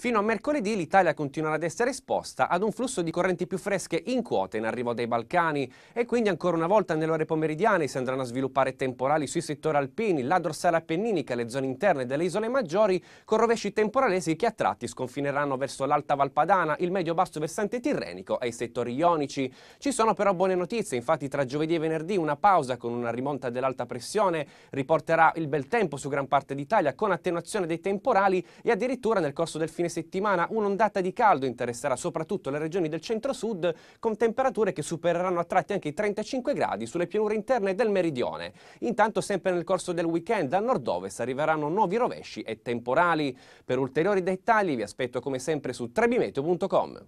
Fino a mercoledì l'Italia continuerà ad essere esposta ad un flusso di correnti più fresche in quota in arrivo dai Balcani e quindi ancora una volta nelle ore pomeridiane si andranno a sviluppare temporali sui settori alpini, la dorsale appenninica, le zone interne delle isole maggiori con rovesci temporalesi che a tratti sconfineranno verso l'Alta Valpadana, il medio-basso versante tirrenico e i settori ionici. Ci sono però buone notizie, infatti tra giovedì e venerdì una pausa con una rimonta dell'alta pressione riporterà il bel tempo su gran parte d'Italia con attenuazione dei temporali e addirittura nel corso del fine settimana un'ondata di caldo interesserà soprattutto le regioni del centro-sud con temperature che supereranno a tratti anche i 35 gradi sulle pianure interne del meridione. Intanto sempre nel corso del weekend a nord-ovest arriveranno nuovi rovesci e temporali. Per ulteriori dettagli vi aspetto come sempre su trebimeteo.com.